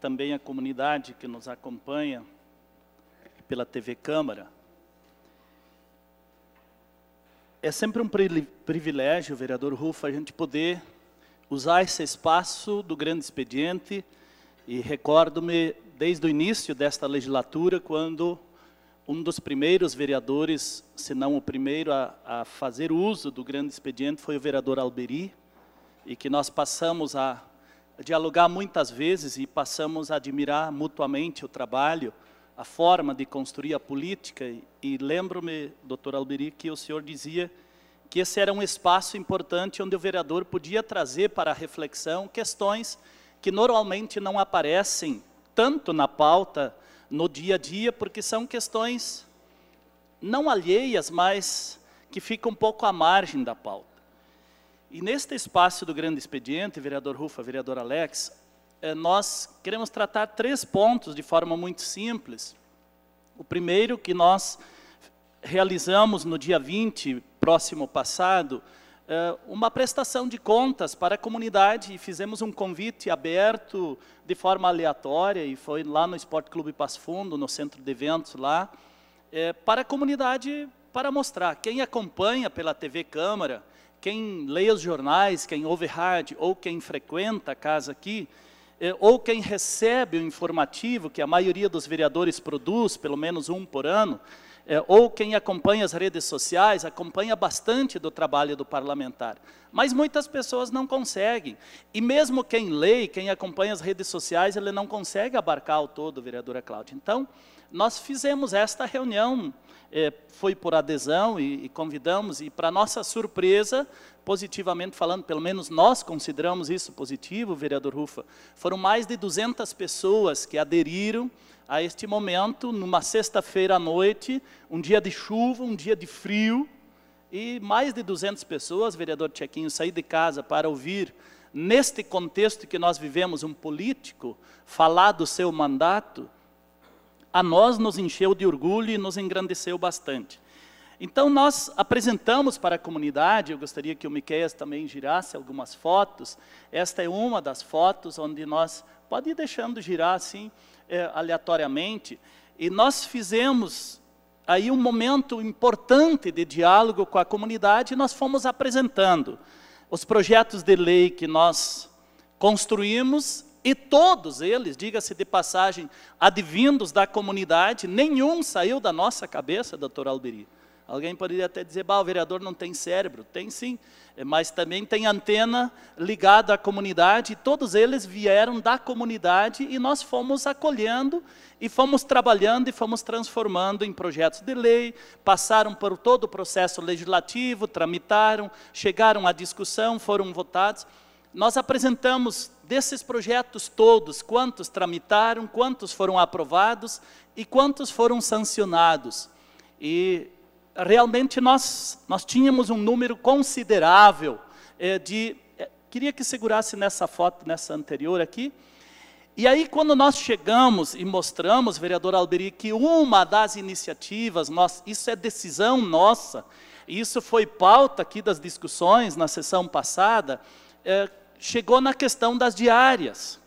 também a comunidade que nos acompanha pela TV Câmara. É sempre um privilégio, vereador Rufo, a gente poder usar esse espaço do grande expediente e recordo-me desde o início desta legislatura, quando um dos primeiros vereadores, se não o primeiro a, a fazer uso do grande expediente foi o vereador Alberi, e que nós passamos a dialogar muitas vezes e passamos a admirar mutuamente o trabalho, a forma de construir a política. E lembro-me, doutor Alberi, que o senhor dizia que esse era um espaço importante onde o vereador podia trazer para a reflexão questões que normalmente não aparecem tanto na pauta no dia a dia, porque são questões não alheias, mas que ficam um pouco à margem da pauta. E neste espaço do Grande Expediente, vereador Rufa, vereador Alex, eh, nós queremos tratar três pontos de forma muito simples. O primeiro, que nós realizamos no dia 20, próximo passado, eh, uma prestação de contas para a comunidade e fizemos um convite aberto de forma aleatória e foi lá no Esporte Clube Passo Fundo, no centro de eventos lá, eh, para a comunidade, para mostrar. Quem acompanha pela TV Câmara, quem lê os jornais, quem ouve rádio, ou quem frequenta a casa aqui, é, ou quem recebe o informativo que a maioria dos vereadores produz, pelo menos um por ano, é, ou quem acompanha as redes sociais, acompanha bastante do trabalho do parlamentar. Mas muitas pessoas não conseguem. E mesmo quem lê, quem acompanha as redes sociais, ele não consegue abarcar o todo, vereadora Cláudia. Então, nós fizemos esta reunião, é, foi por adesão e, e convidamos, e para nossa surpresa, positivamente falando, pelo menos nós consideramos isso positivo, vereador Rufa, foram mais de 200 pessoas que aderiram, a este momento, numa sexta-feira à noite, um dia de chuva, um dia de frio, e mais de 200 pessoas, vereador Chequinho, sair de casa para ouvir, neste contexto que nós vivemos, um político falar do seu mandato, a nós nos encheu de orgulho e nos engrandeceu bastante. Então, nós apresentamos para a comunidade, eu gostaria que o Miqueias também girasse algumas fotos, esta é uma das fotos onde nós, pode ir deixando girar assim, é, aleatoriamente, e nós fizemos aí um momento importante de diálogo com a comunidade, e nós fomos apresentando os projetos de lei que nós construímos e todos eles, diga-se de passagem, advindos da comunidade, nenhum saiu da nossa cabeça, doutor Alberi. Alguém poderia até dizer, bah, o vereador não tem cérebro. Tem sim, eh, mas também tem antena ligada à comunidade. Todos eles vieram da comunidade e nós fomos acolhendo e fomos trabalhando e fomos transformando em projetos de lei. Passaram por todo o processo legislativo, tramitaram, chegaram à discussão, foram votados. Nós apresentamos desses projetos todos, quantos tramitaram, quantos foram aprovados e quantos foram sancionados. E realmente nós, nós tínhamos um número considerável é, de. É, queria que segurasse nessa foto, nessa anterior aqui. E aí, quando nós chegamos e mostramos, vereador Alberi, que uma das iniciativas, nós, isso é decisão nossa, isso foi pauta aqui das discussões na sessão passada, é, chegou na questão das diárias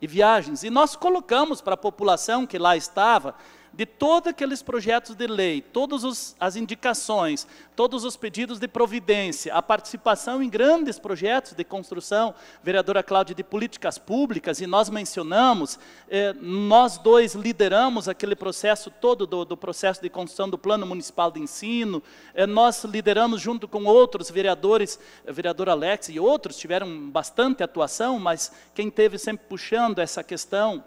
e viagens. E nós colocamos para a população que lá estava de todos aqueles projetos de lei, todas as indicações, todos os pedidos de providência, a participação em grandes projetos de construção, vereadora Cláudia, de políticas públicas, e nós mencionamos, eh, nós dois lideramos aquele processo todo do, do, processo de construção do Plano Municipal de Ensino, eh, nós lideramos junto com outros vereadores, eh, vereador Alex e outros tiveram bastante atuação, mas quem teve sempre puxando essa questão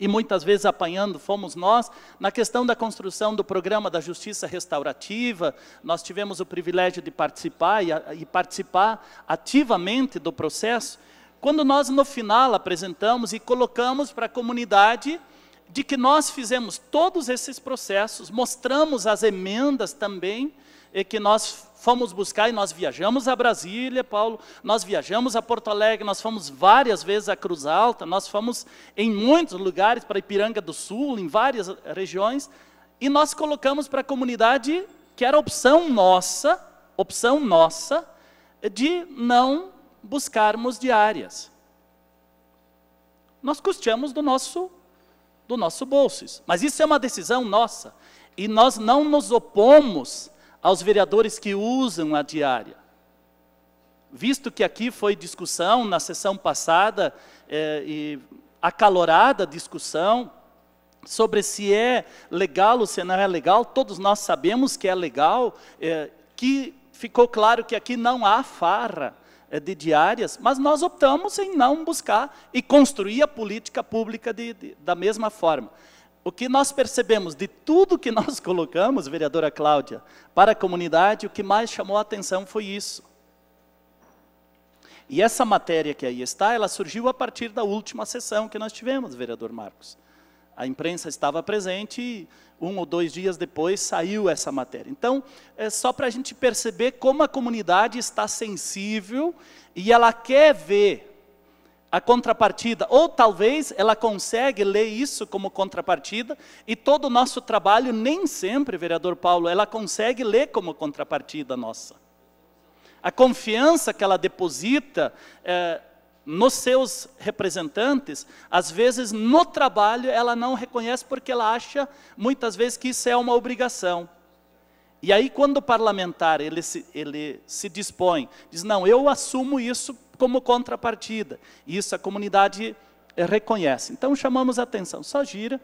e muitas vezes apanhando fomos nós, na questão da construção do programa da justiça restaurativa, nós tivemos o privilégio de participar e, e, participar ativamente do processo, quando nós no final apresentamos e colocamos para a comunidade de que nós fizemos todos esses processos, mostramos as emendas também, e que nós fomos buscar e nós viajamos a Brasília, Paulo, nós viajamos a Porto Alegre, nós fomos várias vezes a Cruz Alta, nós fomos em muitos lugares para Ipiranga do Sul, em várias regiões, e nós colocamos para a comunidade que era opção nossa, opção nossa, de não buscarmos diárias. Nós custeamos do nosso do nosso bolso. Mas isso é uma decisão nossa. E nós não nos opomos aos vereadores que usam a diária. Visto que aqui foi discussão na sessão passada, é, e acalorada discussão sobre se é legal ou se não é legal, todos nós sabemos que é legal, é, que ficou claro que aqui não há farra é, de diárias, mas nós optamos em não buscar e construir a política pública de, de, da mesma forma o que nós percebemos de tudo que nós colocamos, vereadora Cláudia, para a comunidade, o que mais chamou a atenção foi isso. E essa matéria que aí está, ela surgiu a partir da última sessão que nós tivemos, vereador Marcos. A imprensa estava presente e um ou dois dias depois saiu essa matéria. Então, é só para a gente perceber como a comunidade está sensível e ela quer ver a contrapartida, ou talvez ela consegue ler isso como contrapartida, e todo o nosso trabalho, nem sempre, vereador Paulo, ela consegue ler como contrapartida nossa. A confiança que ela deposita é, nos seus representantes, às vezes no trabalho ela não reconhece porque ela acha, muitas vezes, que isso é uma obrigação. E aí, quando o parlamentar ele se, ele se dispõe, diz: Não, eu assumo isso como contrapartida. Isso a comunidade eh, reconhece. Então chamamos a atenção. Só gira.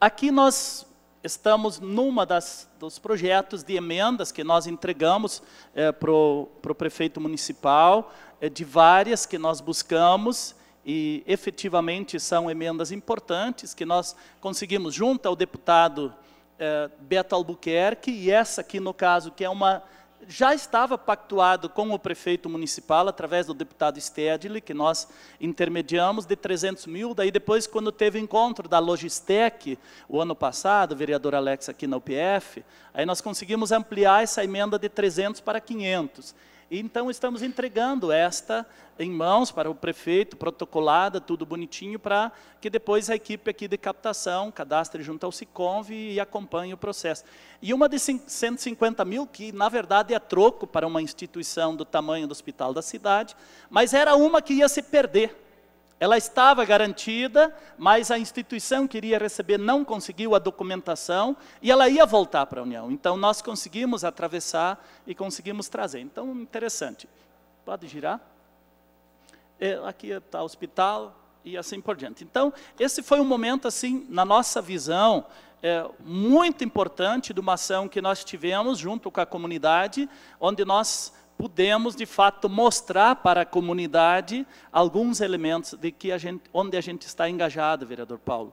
Aqui nós estamos numa das dos projetos de emendas que nós entregamos é, para o prefeito municipal, é, de várias que nós buscamos e efetivamente são emendas importantes que nós conseguimos junto ao deputado é, Beto Albuquerque e essa aqui no caso que é uma já estava pactuado com o prefeito municipal, através do deputado Stedley, que nós intermediamos, de 300 mil. Daí depois, quando teve o encontro da Logistec, o ano passado, vereador Alex aqui na UPF, aí nós conseguimos ampliar essa emenda de 300 para 500. Então, estamos entregando esta em mãos para o prefeito, protocolada, tudo bonitinho, para que depois a equipe aqui de captação cadastre junto ao Siconv e acompanhe o processo. E uma de 150 mil, que na verdade é troco para uma instituição do tamanho do Hospital da Cidade, mas era uma que ia se perder ela estava garantida, mas a instituição que iria receber não conseguiu a documentação e ela ia voltar para a União. Então, nós conseguimos atravessar e conseguimos trazer. Então, interessante. Pode girar? É, aqui está o hospital e assim por diante. Então, esse foi um momento, assim, na nossa visão, é, muito importante de uma ação que nós tivemos junto com a comunidade, onde nós pudemos de fato mostrar para a comunidade alguns elementos de que a gente, onde a gente está engajado, vereador Paulo.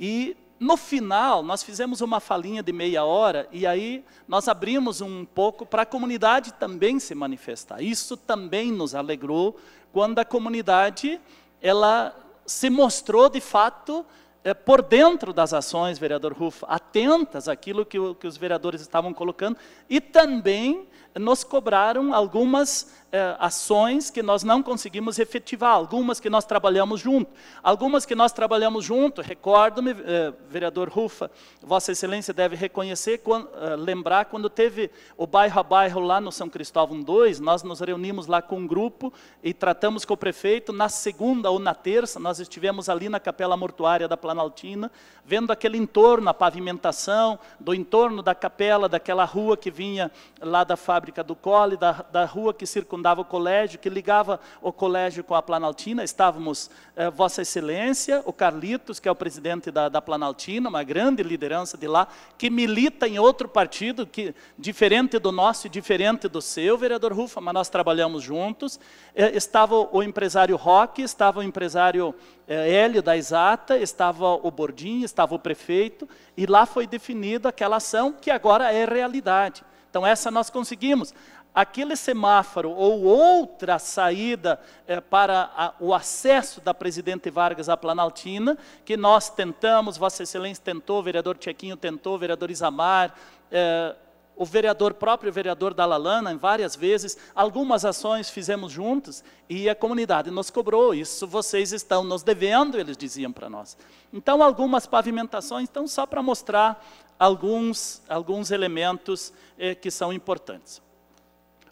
E no final, nós fizemos uma falinha de meia hora e aí nós abrimos um pouco para a comunidade também se manifestar. Isso também nos alegrou quando a comunidade ela se mostrou de fato é, por dentro das ações, vereador Rufo, atentas àquilo que, o, que os vereadores estavam colocando, e também nos cobraram algumas é, ações que nós não conseguimos efetivar, algumas que nós trabalhamos junto. Algumas que nós trabalhamos junto, recordo-me, é, vereador Rufa, Vossa Excelência deve reconhecer, quando, é, lembrar, quando teve o bairro a bairro lá no São Cristóvão 2, nós nos reunimos lá com um grupo e tratamos com o prefeito, na segunda ou na terça, nós estivemos ali na capela mortuária da Planalto, Planaltina, vendo aquele entorno, a pavimentação do entorno da capela, daquela rua que vinha lá da fábrica do Cole, da, da rua que circundava o colégio, que ligava o colégio com a Planaltina. Estávamos, eh, Vossa Excelência, o Carlitos, que é o presidente da, da Planaltina, uma grande liderança de lá, que milita em outro partido, que diferente do nosso e diferente do seu, vereador Rufa, mas nós trabalhamos juntos. Eh, estava o empresário Roque, estava o empresário é, Hélio da Exata, estava o Bordim, estava o prefeito, e lá foi definida aquela ação que agora é realidade. Então, essa nós conseguimos. Aquele semáforo ou outra saída é, para a, o acesso da presidente Vargas à Planaltina, que nós tentamos, Vossa Excelência tentou, o vereador Tchequinho tentou, o vereador Isamar, é, o vereador próprio, o vereador da Lalana, várias vezes, algumas ações fizemos juntos e a comunidade nos cobrou, isso vocês estão nos devendo, eles diziam para nós. Então, algumas pavimentações, então, só para mostrar alguns, alguns elementos eh, que são importantes.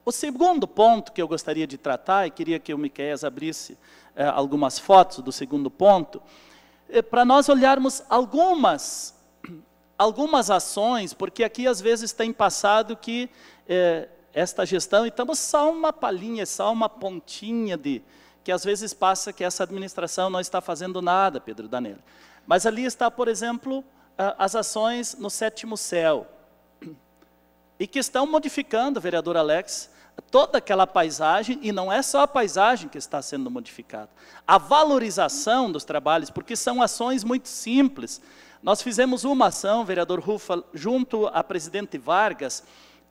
O segundo ponto que eu gostaria de tratar, e queria que o Miquel abrisse eh, algumas fotos do segundo ponto, é para nós olharmos algumas algumas ações, porque aqui às vezes tem passado que é, esta gestão, estamos só uma palhinha, só uma pontinha de, que às vezes passa que essa administração não está fazendo nada, Pedro Danilo. Mas ali está, por exemplo, as ações no sétimo céu, e que estão modificando, vereador Alex, toda aquela paisagem, e não é só a paisagem que está sendo modificada, a valorização dos trabalhos, porque são ações muito simples, nós fizemos uma ação, vereador Rufa, junto à presidente Vargas,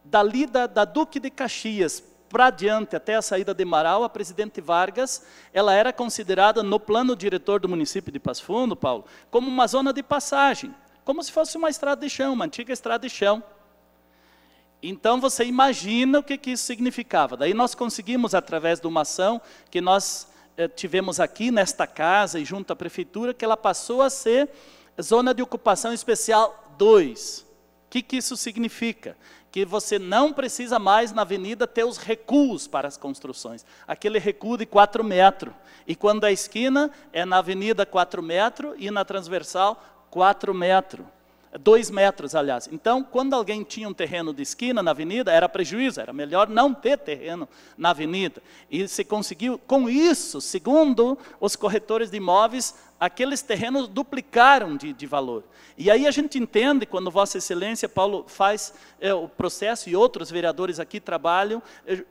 da lida da Duque de Caxias para adiante, até a saída de Marau, a presidente Vargas, ela era considerada no plano diretor do município de Passo Fundo, Paulo, como uma zona de passagem, como se fosse uma estrada de chão, uma antiga estrada de chão. Então você imagina o que, que isso significava. Daí nós conseguimos, através de uma ação que nós eh, tivemos aqui nesta casa e junto à prefeitura, que ela passou a ser Zona de ocupação especial 2. O que, que isso significa? Que você não precisa mais na avenida ter os recuos para as construções. Aquele recuo de 4 metros. E quando a é esquina é na avenida 4 metros e na transversal 4 metros dois metros, aliás. Então, quando alguém tinha um terreno de esquina na avenida, era prejuízo, era melhor não ter terreno na avenida. E se conseguiu, com isso, segundo os corretores de imóveis, aqueles terrenos duplicaram de, de valor. E aí a gente entende, quando Vossa Excelência Paulo faz é, o processo e outros vereadores aqui trabalham, eh,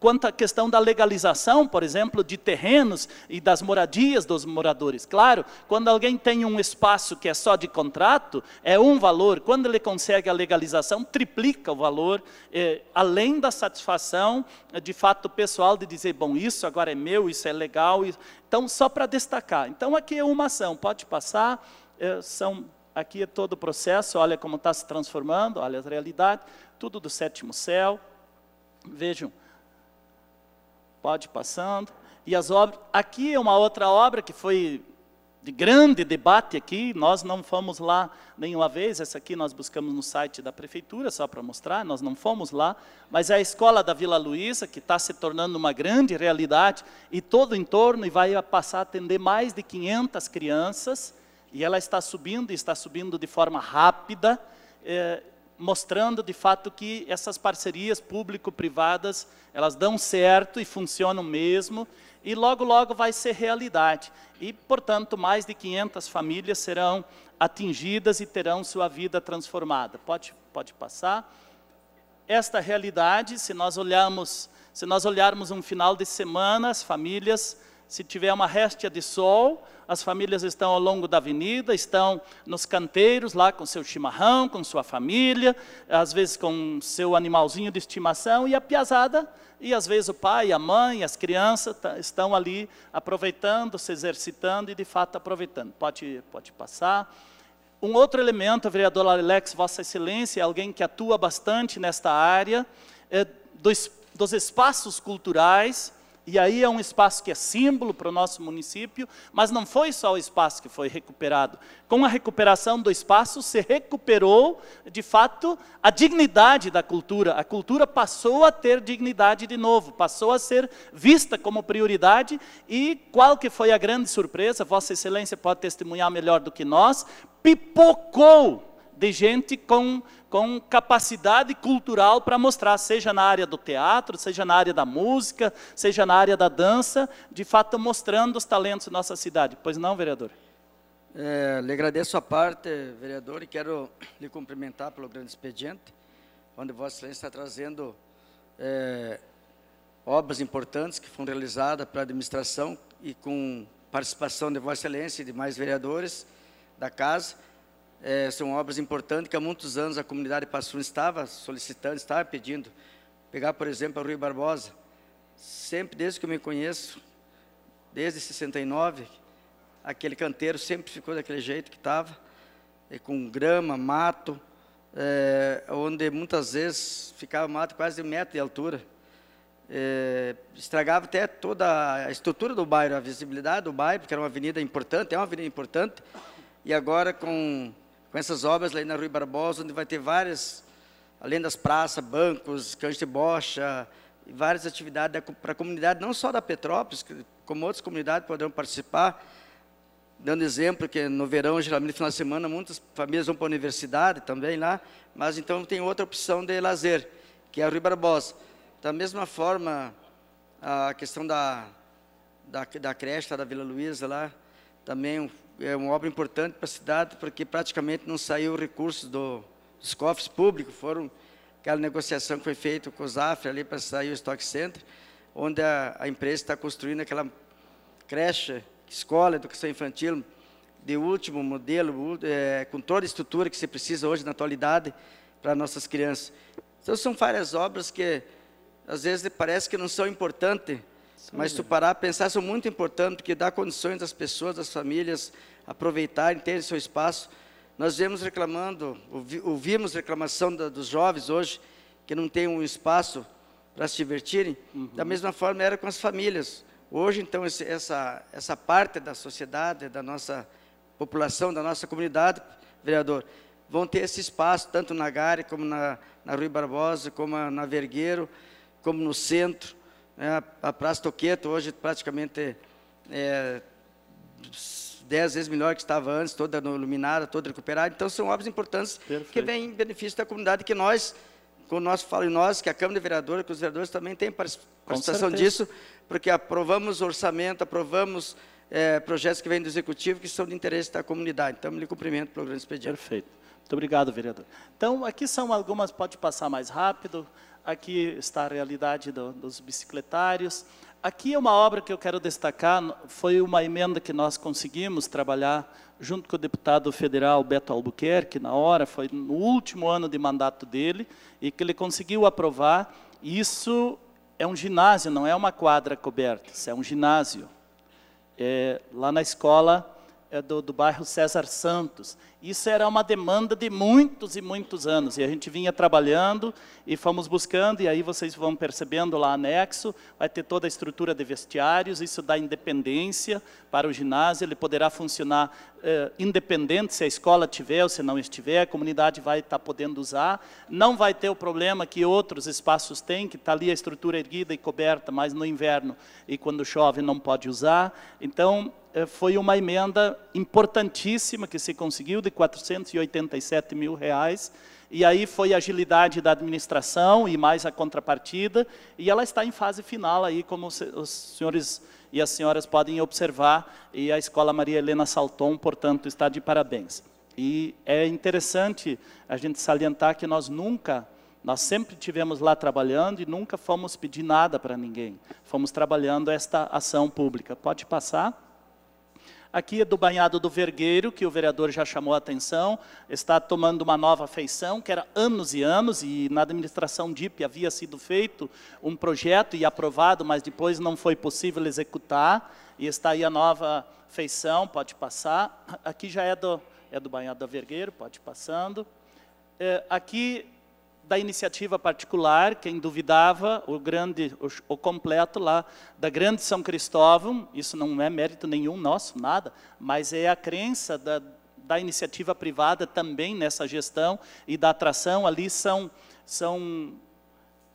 quanto à questão da legalização, por exemplo, de terrenos e das moradias dos moradores. Claro, quando alguém tem um espaço que é só de contrato, é um valor, quando ele consegue a legalização, triplica o valor, eh, além da satisfação, eh, de fato, pessoal de dizer, bom, isso agora é meu, isso é legal. Então, só para destacar. Então, aqui é uma ação, pode passar, eh, são aqui é todo o processo, olha como está se transformando, olha a realidade, tudo do sétimo céu. Vejam, Pode ir passando. E as obras. Aqui é uma outra obra que foi de grande debate aqui. Nós não fomos lá nenhuma vez. Essa aqui nós buscamos no site da prefeitura, só para mostrar. Nós não fomos lá. Mas é a escola da Vila Luísa, que está se tornando uma grande realidade e todo o entorno, e vai passar a atender mais de 500 crianças. E ela está subindo, e está subindo de forma rápida. É, mostrando de fato que essas parcerias público-privadas elas dão certo e funcionam mesmo e logo logo vai ser realidade e portanto mais de 500 famílias serão atingidas e terão sua vida transformada pode pode passar esta realidade se nós olharmos se nós olharmos um final de semana as famílias se tiver uma réstia de sol, as famílias estão ao longo da avenida, estão nos canteiros lá com seu chimarrão, com sua família, às vezes com seu animalzinho de estimação e a piazada, e às vezes o pai, a mãe, as crianças estão ali aproveitando, se exercitando e de fato aproveitando. Pode, pode passar. Um outro elemento, vereador Alex, Vossa Excelência, é alguém que atua bastante nesta área, é dos, dos espaços culturais e aí é um espaço que é símbolo para o nosso município, mas não foi só o espaço que foi recuperado. Com a recuperação do espaço, se recuperou, de fato, a dignidade da cultura. A cultura passou a ter dignidade de novo, passou a ser vista como prioridade. E qual que foi a grande surpresa? Vossa Excelência pode testemunhar melhor do que nós. Pipocou de gente com com capacidade cultural para mostrar, seja na área do teatro, seja na área da música, seja na área da dança, de fato mostrando os talentos da nossa cidade. Pois não, vereador? É, lhe agradeço a parte, vereador, e quero lhe cumprimentar pelo grande expediente, onde Vossa Excelência está trazendo é, obras importantes que foram realizadas para a administração e com participação de Vossa Excelência e demais vereadores da casa é, são obras importantes que há muitos anos a comunidade Passun estava solicitando, estava pedindo. Pegar, por exemplo, a Rui Barbosa. Sempre, desde que eu me conheço, desde 69, aquele canteiro sempre ficou daquele jeito que estava, com grama, mato, é, onde muitas vezes ficava mato quase de metro de altura. É, estragava até toda a estrutura do bairro, a visibilidade do bairro, porque era uma avenida importante, é uma avenida importante, e agora com com essas obras lá na Rui Barbosa, onde vai ter várias, além das praças, bancos, cães de bocha, várias atividades para a comunidade, não só da Petrópolis, como outras comunidades poderão participar, dando exemplo que no verão, geralmente no final de semana, muitas famílias vão para a universidade também lá, mas então tem outra opção de lazer, que é a Rui Barbosa. Da mesma forma, a questão da, da, da creche da Vila Luiza lá, também é uma obra importante para a cidade, porque praticamente não saiu recursos do, dos cofres públicos, foram aquela negociação que foi feita com o Zafre ali para sair o Stock Center, onde a, a empresa está construindo aquela creche, escola, educação infantil, de último modelo, é, com toda a estrutura que se precisa hoje na atualidade para nossas crianças. Então, são várias obras que, às vezes, parece que não são importantes, mas se parar a pensar, é muito importante porque dá condições das pessoas, das famílias, aproveitarem, terem seu espaço. Nós vemos reclamando, ouvimos reclamação da, dos jovens hoje, que não tem um espaço para se divertirem. Uhum. Da mesma forma era com as famílias. Hoje, então, esse, essa, essa parte da sociedade, da nossa população, da nossa comunidade, vereador, vão ter esse espaço, tanto na Gare, como na, na Rui Barbosa, como na Vergueiro, como no centro. É, a Praça Toqueto hoje praticamente é dez vezes melhor que estava antes, toda iluminada, toda recuperada. Então, são obras importantes Perfeito. que vêm em benefício da comunidade, que nós, quando nós falo em nós, que a Câmara de Vereadores, que os vereadores também têm participação disso, porque aprovamos orçamento, aprovamos é, projetos que vêm do Executivo, que são de interesse da comunidade. Então, me cumprimento pelo grande expediente. Perfeito. Muito obrigado, vereador. Então, aqui são algumas, pode passar mais rápido aqui está a realidade do, dos bicicletários. Aqui é uma obra que eu quero destacar, foi uma emenda que nós conseguimos trabalhar junto com o deputado federal Beto Albuquerque, na hora, foi no último ano de mandato dele, e que ele conseguiu aprovar. Isso é um ginásio, não é uma quadra coberta, isso é um ginásio. É, lá na escola é do, do bairro César Santos. Isso era uma demanda de muitos e muitos anos. E a gente vinha trabalhando e fomos buscando, e aí vocês vão percebendo lá anexo, vai ter toda a estrutura de vestiários, isso dá independência para o ginásio, ele poderá funcionar eh, independente se a escola tiver ou se não estiver, a comunidade vai estar tá podendo usar. Não vai ter o problema que outros espaços têm, que está ali a estrutura erguida e coberta, mas no inverno e quando chove não pode usar. Então, eh, foi uma emenda importantíssima que se conseguiu, de 487 mil reais, e aí foi a agilidade da administração e mais a contrapartida, e ela está em fase final aí, como os senhores e as senhoras podem observar, e a Escola Maria Helena Salton, portanto, está de parabéns. E é interessante a gente salientar que nós nunca, nós sempre tivemos lá trabalhando e nunca fomos pedir nada para ninguém. Fomos trabalhando esta ação pública. Pode passar? Aqui é do banhado do Vergueiro, que o vereador já chamou a atenção, está tomando uma nova feição, que era anos e anos, e na administração DIP havia sido feito um projeto e aprovado, mas depois não foi possível executar, e está aí a nova feição, pode passar. Aqui já é do, é do banhado do Vergueiro, pode ir passando. É, aqui da iniciativa particular, quem duvidava, o grande, o, o, completo lá da Grande São Cristóvão, isso não é mérito nenhum nosso, nada, mas é a crença da, da iniciativa privada também nessa gestão e da atração ali são são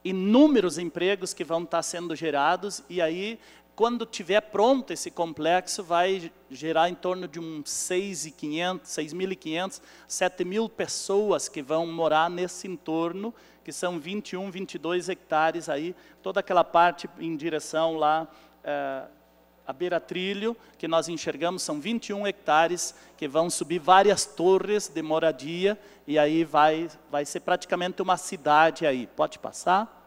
inúmeros empregos que vão estar sendo gerados e aí quando tiver pronto esse complexo, vai gerar em torno de uns 6.500, 6.500, 7.000 pessoas que vão morar nesse entorno, que são 21, 22 hectares aí, toda aquela parte em direção lá é, eh, a beira trilho, que nós enxergamos, são 21 hectares, que vão subir várias torres de moradia, e aí vai, vai ser praticamente uma cidade aí. Pode passar?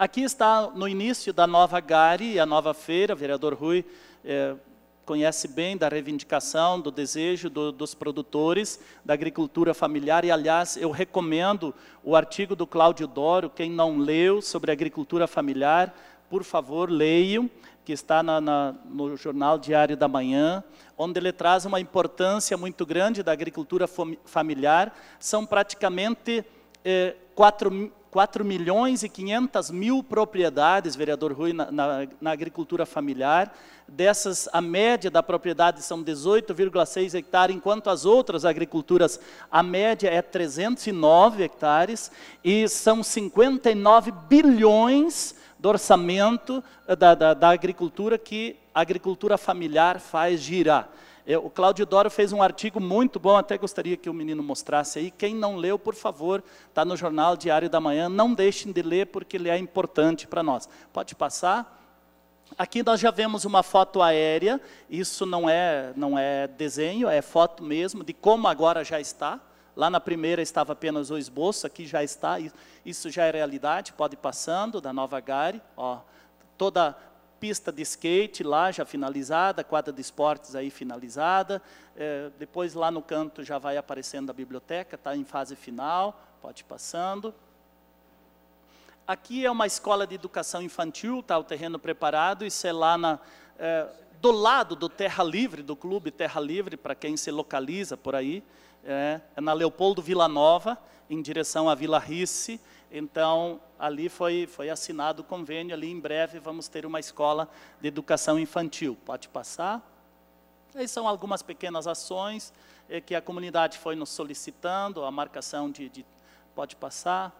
Aqui está no início da nova Gare, a nova feira, o vereador Rui é, conhece bem da reivindicação, do desejo do, dos produtores, da agricultura familiar, e, aliás, eu recomendo o artigo do Cláudio Doro, quem não leu sobre agricultura familiar, por favor, leiam, que está na, na, no Jornal Diário da Manhã, onde ele traz uma importância muito grande da agricultura familiar. São praticamente eh, quatro 4 milhões e 500 mil propriedades, vereador Rui, na, na, na agricultura familiar. Dessas, a média da propriedade são 18,6 hectares, enquanto as outras agriculturas, a média é 309 hectares, e são 59 bilhões do orçamento eh, da, da, da agricultura que a agricultura familiar faz girar. Eu, o Cláudio Doro fez um artigo muito bom, até gostaria que o menino mostrasse aí. Quem não leu, por favor, está no jornal Diário da Manhã. Não deixem de ler, porque ele é importante para nós. Pode passar. Aqui nós já vemos uma foto aérea, isso não é, não é desenho, é foto mesmo de como agora já está. Lá na primeira estava apenas o esboço, aqui já está, isso já é realidade, pode ir passando, da Nova Gare, ó, toda pista de skate lá já finalizada, quadra de esportes aí finalizada. É, depois lá no canto já vai aparecendo a biblioteca, está em fase final, pode ir passando. Aqui é uma escola de educação infantil, está o terreno preparado, isso é lá na, é, do lado do Terra Livre, do Clube Terra Livre, para quem se localiza por aí, é, é na Leopoldo Vila Nova, em direção à Vila Risse. Então, ali foi, foi assinado o convênio, ali em breve vamos ter uma escola de educação infantil. Pode passar. Aí são algumas pequenas ações eh, que a comunidade foi nos solicitando, a marcação de, de pode passar.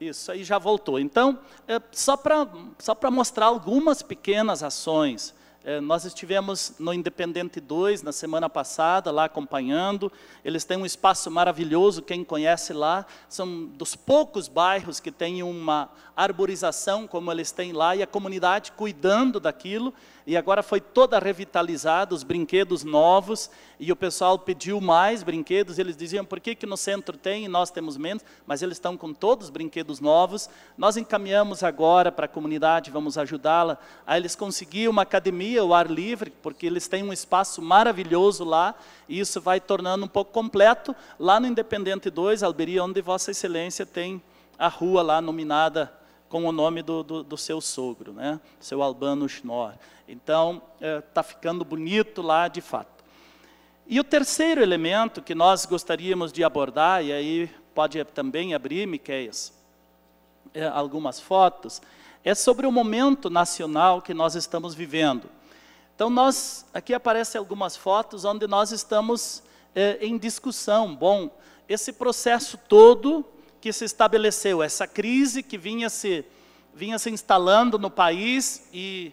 Isso, aí já voltou. Então, é, só para só mostrar algumas pequenas ações eh, nós estivemos no Independente 2 na semana passada, lá acompanhando. Eles têm um espaço maravilhoso, quem conhece lá, são dos poucos bairros que têm uma arborização como eles têm lá e a comunidade cuidando daquilo. E agora foi toda revitalizada, os brinquedos novos e o pessoal pediu mais brinquedos. Eles diziam por que que no centro tem e nós temos menos, mas eles estão com todos os brinquedos novos. Nós encaminhamos agora para a comunidade, vamos ajudá-la a eles conseguir uma academia o ar livre, porque eles têm um espaço maravilhoso lá e isso vai tornando um pouco completo lá no Independente 2, Alberia, onde Vossa Excelência tem a rua lá nominada com o nome do, do, do seu sogro, né? seu Albano Schnorr. Então, está eh, é, ficando bonito lá de fato. E o terceiro elemento que nós gostaríamos de abordar, e aí pode também abrir, Miqueias, é, eh, algumas fotos, é sobre o momento nacional que nós estamos vivendo. Então, nós, aqui aparecem algumas fotos onde nós estamos é, em discussão. Bom, esse processo todo que se estabeleceu, essa crise que vinha se, vinha se instalando no país e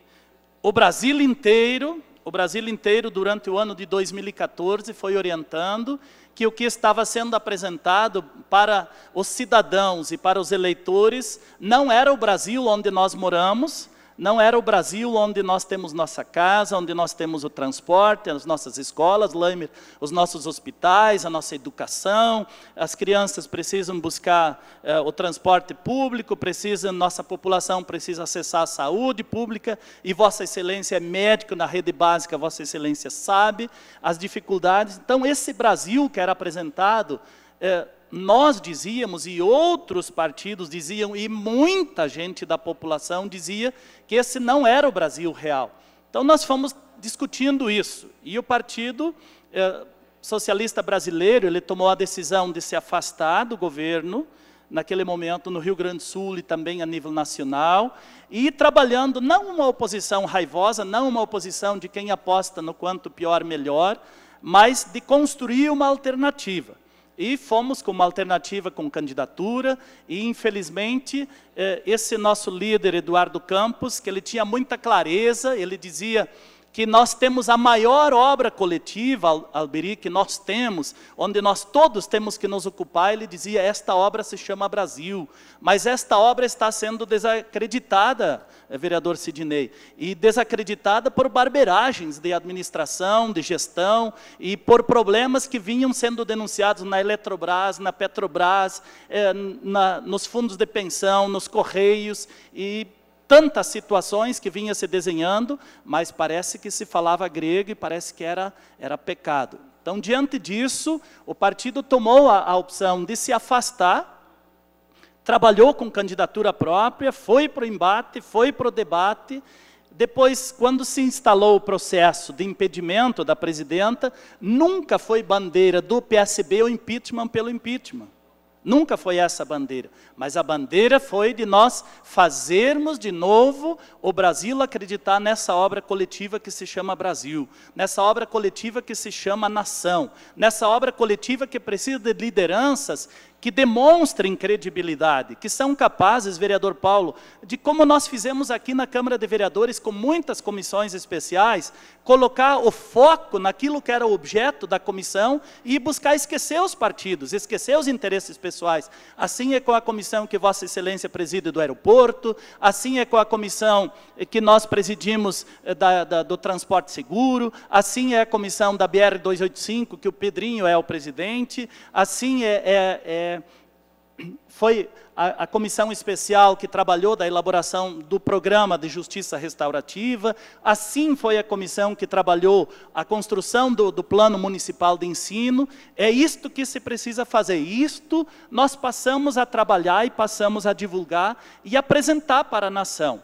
o Brasil inteiro, o Brasil inteiro durante o ano de 2014 foi orientando que o que estava sendo apresentado para os cidadãos e para os eleitores não era o Brasil onde nós moramos, não era o Brasil onde nós temos nossa casa, onde nós temos o transporte, as nossas escolas, Lamer, os nossos hospitais, a nossa educação. As crianças precisam buscar eh, o transporte público, precisa, nossa população precisa acessar a saúde pública, e Vossa Excelência é médico na rede básica, Vossa Excelência sabe as dificuldades. Então, esse Brasil que era apresentado, eh, nós dizíamos e outros partidos diziam e muita gente da população dizia que esse não era o Brasil real. Então nós fomos discutindo isso e o partido eh, socialista brasileiro ele tomou a decisão de se afastar do governo naquele momento no Rio Grande do Sul e também a nível nacional, e trabalhando não uma oposição raivosa, não uma oposição de quem aposta no quanto pior melhor, mas de construir uma alternativa. E fomos com uma alternativa com candidatura, e infelizmente, eh, esse nosso líder, Eduardo Campos, que ele tinha muita clareza, ele dizia que nós temos a maior obra coletiva, Alberi, que nós temos, onde nós todos temos que nos ocupar, ele dizia: esta obra se chama Brasil, mas esta obra está sendo desacreditada, eh, vereador Sidney, e desacreditada por barberagens de administração, de gestão, e por problemas que vinham sendo denunciados na Eletrobras, na Petrobras, eh, na, nos fundos de pensão, nos Correios, e tantas situações que vinha se desenhando, mas parece que se falava grego e parece que era, era pecado. Então, diante disso, o partido tomou a, a opção de se afastar, trabalhou com candidatura própria, foi para o embate, foi para o debate. Depois, quando se instalou o processo de impedimento da presidenta, nunca foi bandeira do PSB o impeachment pelo impeachment. Nunca foi essa a bandeira, mas a bandeira foi de nós fazermos de novo o Brasil acreditar nessa obra coletiva que se chama Brasil, nessa obra coletiva que se chama nação, nessa obra coletiva que precisa de lideranças que demonstrem credibilidade, que são capazes, vereador Paulo, de como nós fizemos aqui na Câmara de Vereadores, com muitas comissões especiais, colocar o foco naquilo que era o objeto da comissão e buscar esquecer os partidos, esquecer os interesses pessoais. Assim é com a comissão que Vossa Excelência preside do aeroporto, assim é com a comissão que nós presidimos eh, da, da, do transporte seguro, assim é a comissão da BR 285, que o Pedrinho é o presidente, assim é, é, é foi a, a, comissão especial que trabalhou da elaboração do programa de justiça restaurativa, assim foi a comissão que trabalhou a construção do, do plano municipal de ensino. É isto que se precisa fazer. Isto nós passamos a trabalhar e passamos a divulgar e apresentar para a nação.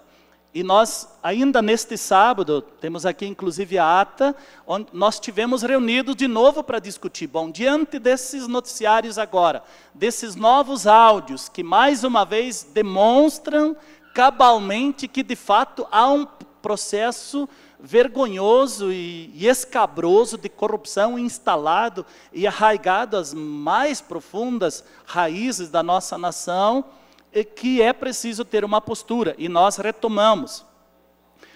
E nós, ainda neste sábado, temos aqui inclusive a ata, onde nós tivemos reunido de novo para discutir. Bom, diante desses noticiários agora, desses novos áudios, que mais uma vez demonstram cabalmente que de fato há um processo vergonhoso e, e escabroso de corrupção instalado e arraigado às mais profundas raízes da nossa nação é que é preciso ter uma postura, e nós retomamos.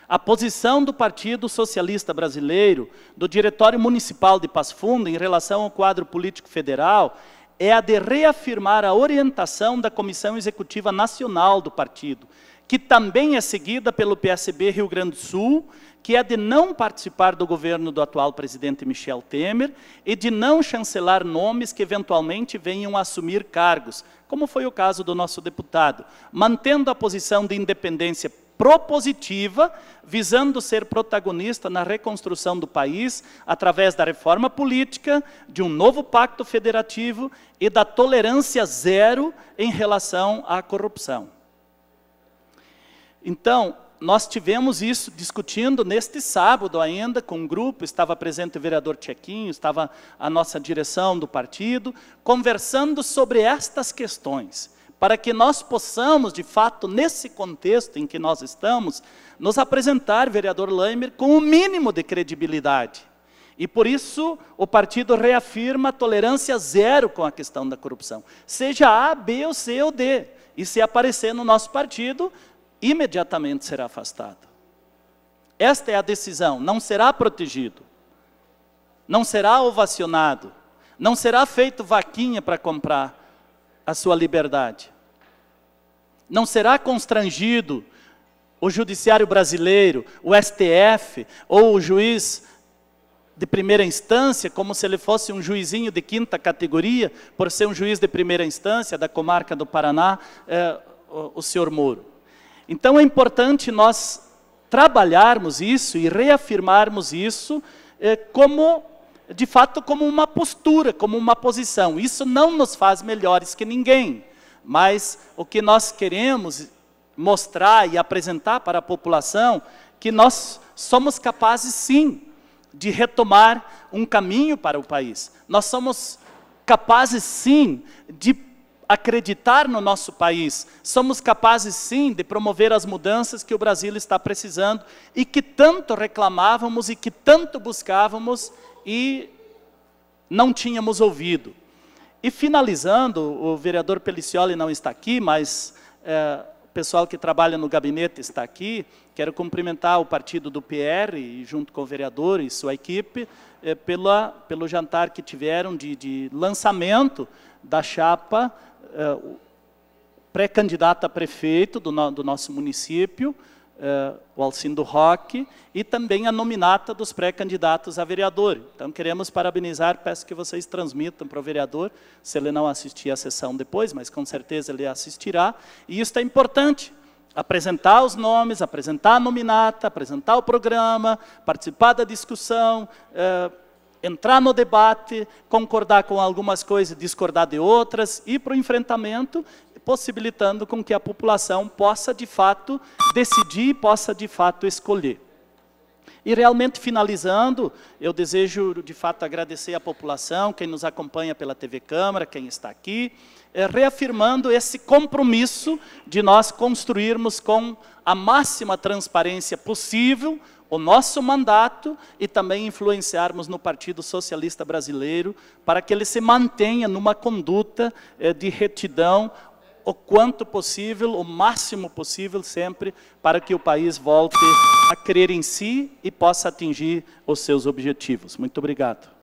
A posição do Partido Socialista Brasileiro, do Diretório Municipal de Passo Fundo, em relação ao quadro político federal, é a de reafirmar a orientação da Comissão Executiva Nacional do partido, que também é seguida pelo PSB Rio Grande do Sul, que é de não participar do governo do atual presidente Michel Temer e de não chancelar nomes que eventualmente venham a assumir cargos, como foi o caso do nosso deputado, mantendo a posição de independência propositiva, visando ser protagonista na reconstrução do país através da reforma política, de um novo pacto federativo e da tolerância zero em relação à corrupção. Então, nós tivemos isso discutindo neste sábado ainda com um grupo, estava presente o vereador Chequinho, estava a nossa direção do partido, conversando sobre estas questões, para que nós possamos, de fato, nesse contexto em que nós estamos, nos apresentar, vereador Leimer, com o um mínimo de credibilidade. E por isso o partido reafirma tolerância zero com a questão da corrupção, seja A, B ou C ou D. E se aparecer no nosso partido, imediatamente será afastado. Esta é a decisão, não será protegido. Não será ovacionado, não será feito vaquinha para comprar a sua liberdade. Não será constrangido o judiciário brasileiro, o STF ou o juiz de primeira instância, como se ele fosse um juizinho de quinta categoria, por ser um juiz de primeira instância da comarca do Paraná, é, o, o senhor Moro. Então é importante nós trabalharmos isso e reafirmarmos isso eh, como, de fato, como uma postura, como uma posição. Isso não nos faz melhores que ninguém, mas o que nós queremos mostrar e apresentar para a população que nós somos capazes sim de retomar um caminho para o país. Nós somos capazes sim de acreditar no nosso país, somos capazes sim de promover as mudanças que o Brasil está precisando e que tanto reclamávamos e que tanto buscávamos e não tínhamos ouvido. E finalizando, o vereador Pelicioli não está aqui, mas é, o pessoal que trabalha no gabinete está aqui. Quero cumprimentar o partido do PR, junto com o vereador e sua equipe, é, pela, pelo jantar que tiveram de, de lançamento da chapa uh, é, pré-candidata a prefeito do, do nosso município, é, o Alcindo Roque, e também a nominata dos pré-candidatos a vereador. Então, queremos parabenizar, peço que vocês transmitam para o vereador, se ele não assistir a sessão depois, mas com certeza ele assistirá, e isso é importante, apresentar os nomes, apresentar a nominata, apresentar o programa, participar da discussão, é, entrar no debate, concordar com algumas coisas, discordar de outras, ir para o enfrentamento, possibilitando com que a população possa, de fato, decidir possa, de fato, escolher. E realmente, finalizando, eu desejo, de fato, agradecer à população, quem nos acompanha pela TV Câmara, quem está aqui, eh, reafirmando esse compromisso de nós construirmos com a máxima transparência possível o nosso mandato e também influenciarmos no Partido Socialista Brasileiro para que ele se mantenha numa conduta eh, de retidão o quanto possível, o máximo possível sempre, para que o país volte a crer em si e possa atingir os seus objetivos. Muito obrigado.